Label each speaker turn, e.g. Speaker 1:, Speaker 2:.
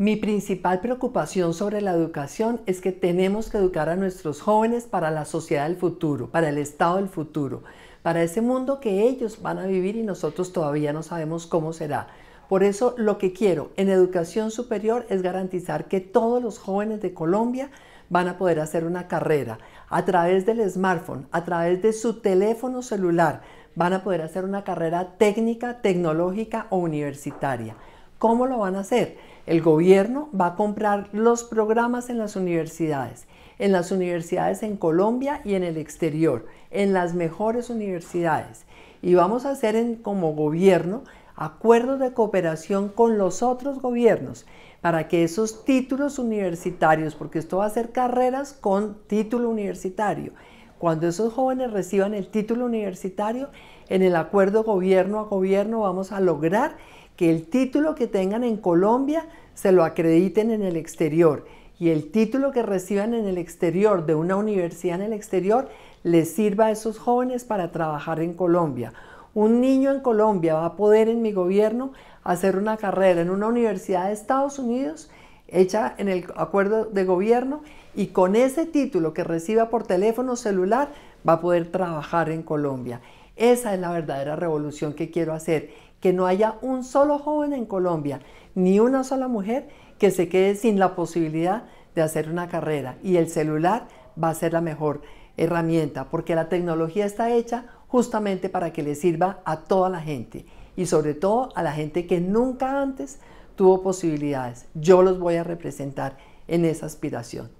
Speaker 1: Mi principal preocupación sobre la educación es que tenemos que educar a nuestros jóvenes para la sociedad del futuro, para el Estado del futuro, para ese mundo que ellos van a vivir y nosotros todavía no sabemos cómo será. Por eso lo que quiero en educación superior es garantizar que todos los jóvenes de Colombia van a poder hacer una carrera a través del smartphone, a través de su teléfono celular, van a poder hacer una carrera técnica, tecnológica o universitaria. ¿Cómo lo van a hacer? El gobierno va a comprar los programas en las universidades, en las universidades en Colombia y en el exterior, en las mejores universidades. Y vamos a hacer como gobierno acuerdos de cooperación con los otros gobiernos para que esos títulos universitarios, porque esto va a ser carreras con título universitario, cuando esos jóvenes reciban el título universitario, en el acuerdo gobierno a gobierno vamos a lograr que el título que tengan en Colombia se lo acrediten en el exterior y el título que reciban en el exterior de una universidad en el exterior les sirva a esos jóvenes para trabajar en Colombia. Un niño en Colombia va a poder en mi gobierno hacer una carrera en una universidad de Estados Unidos hecha en el acuerdo de gobierno y con ese título que reciba por teléfono celular va a poder trabajar en Colombia. Esa es la verdadera revolución que quiero hacer, que no haya un solo joven en Colombia, ni una sola mujer que se quede sin la posibilidad de hacer una carrera. Y el celular va a ser la mejor herramienta, porque la tecnología está hecha justamente para que le sirva a toda la gente y sobre todo a la gente que nunca antes tuvo posibilidades. Yo los voy a representar en esa aspiración.